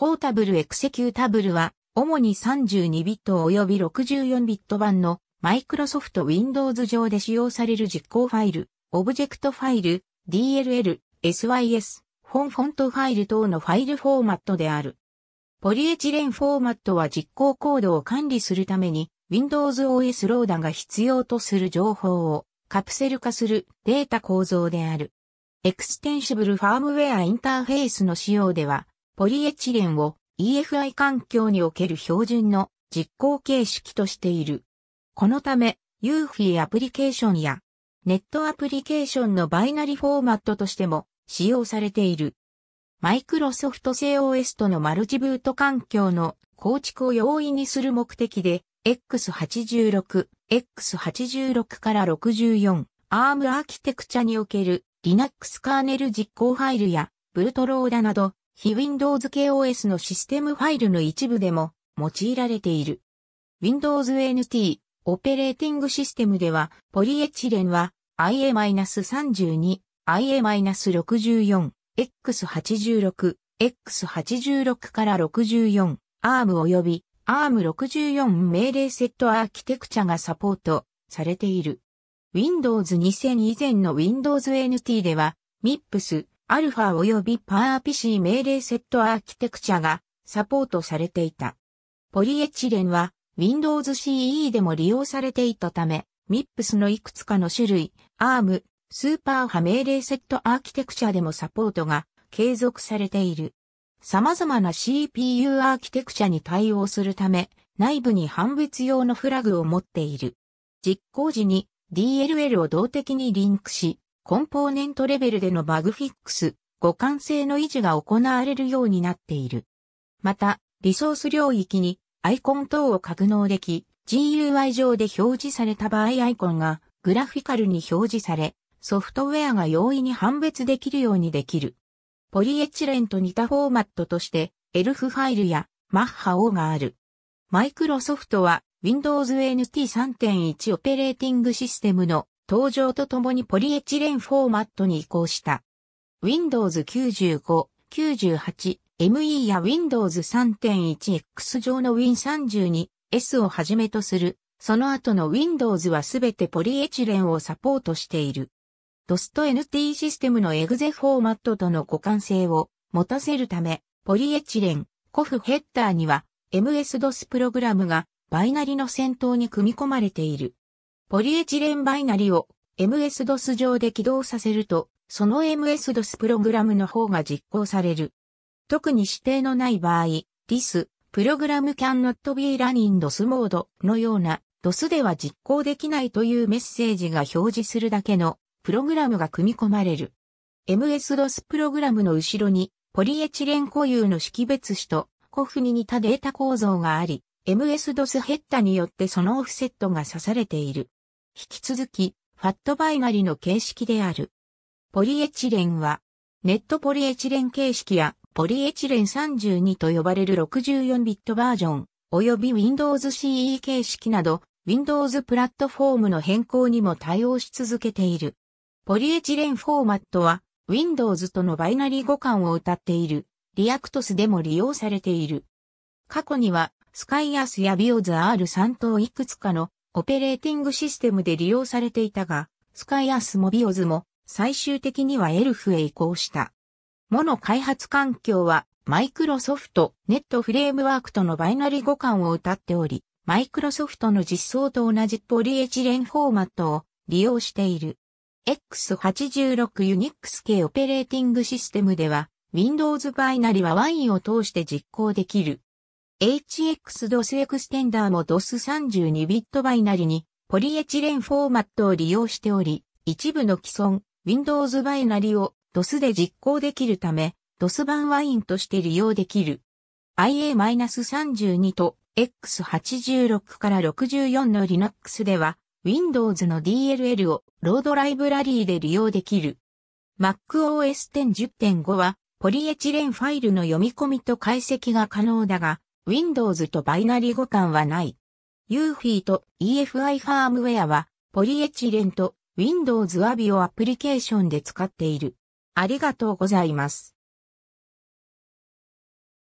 ポータブルエクセキュータブルは、主に32ビット及び64ビット版のマイクロソフト Windows 上で使用される実行ファイル、オブジェクトファイル、DLL、SYS、フォンフォントファイル等のファイルフォーマットである。ポリエチレンフォーマットは実行コードを管理するために Windows OS ローダが必要とする情報をカプセル化するデータ構造である。エクステンシブルファームウェアインターフェースの使用ではポリエチレンを EFI 環境における標準の実行形式としている。このため、UFI アプリケーションやネットアプリケーションのバイナリフォーマットとしても使用されている。マイクロソフト製 OS とのマルチブート環境の構築を容易にする目的で、X86、X86 から64、ARM アーキテクチャにおける Linux カーネル実行ファイルやブルトローダなど非 Windows 系 OS のシステムファイルの一部でも用いられている。Windows NT オペレーティングシステムでは、ポリエチレンは IA-32、IA-64、X86、X86 から64、ARM 及び ARM64 命令セットアーキテクチャがサポートされている。Windows 2000以前の Windows NT では、MIPS、アルファ及びパー PC 命令セットアーキテクチャがサポートされていた。ポリエチレンは Windows CE でも利用されていたため、MIPS のいくつかの種類、ARM、スーパー波命令セットアーキテクチャでもサポートが継続されている。様々な CPU アーキテクチャに対応するため、内部に判別用のフラグを持っている。実行時に DLL を動的にリンクし、コンポーネントレベルでのバグフィックス、互換性の維持が行われるようになっている。また、リソース領域にアイコン等を格納でき、GUI 上で表示された場合アイコンがグラフィカルに表示され、ソフトウェアが容易に判別できるようにできる。ポリエチレンと似たフォーマットとして、エルフファイルやマッハ O がある。マイクロソフトは Windows NT3.1 オペレーティングシステムの登場とともにポリエチレンフォーマットに移行した。Windows 95、98、ME や Windows 3.1X 上の Win32S をはじめとする、その後の Windows はすべてポリエチレンをサポートしている。DOS と NT システムのエグゼフォーマットとの互換性を持たせるため、ポリエチレン、コフヘッダーには MS-DOS プログラムがバイナリの先頭に組み込まれている。ポリエチレンバイナリを MS-DOS 上で起動させると、その MS-DOS プログラムの方が実行される。特に指定のない場合、this プログラム cannot be run in DOS Mode のような DOS では実行できないというメッセージが表示するだけのプログラムが組み込まれる。MS-DOS プログラムの後ろにポリエチレン固有の識別子とコフに似たデータ構造があり、MS-DOS ヘッダによってそのオフセットが刺されている。引き続き、ファットバイナリの形式である。ポリエチレンは、ネットポリエチレン形式やポリエチレン32と呼ばれる64ビットバージョン、及び Windows CE 形式など、Windows プラットフォームの変更にも対応し続けている。ポリエチレンフォーマットは、Windows とのバイナリー互換を謳っている、Reactos でも利用されている。過去には、スカイアスやビオズ R3 等いくつかのオペレーティングシステムで利用されていたが、スカイアスもビオズも最終的にはエルフへ移行した。モの開発環境はマイクロソフトネットフレームワークとのバイナリ互換を謳っており、マイクロソフトの実装と同じポリエチレンフォーマットを利用している。X86 ユニックス系オペレーティングシステムでは、Windows バイナリはワインを通して実行できる。HX DOS エクステンダーも DOS32 ビットバイナリにポリエチレンフォーマットを利用しており、一部の既存 Windows バイナリを DOS で実行できるため、DOS 版ワインとして利用できる。IA-32 と X86 から64の Linux では Windows の DLL をロードライブラリーで利用できる。MacOS 10.10.5はポリエチレンファイルの読み込みと解析が可能だが、Windows とバイナリ互換はない。UFI と EFI ファームウェアは、ポリエチレンと Windows アビをアプリケーションで使っている。ありがとうございます。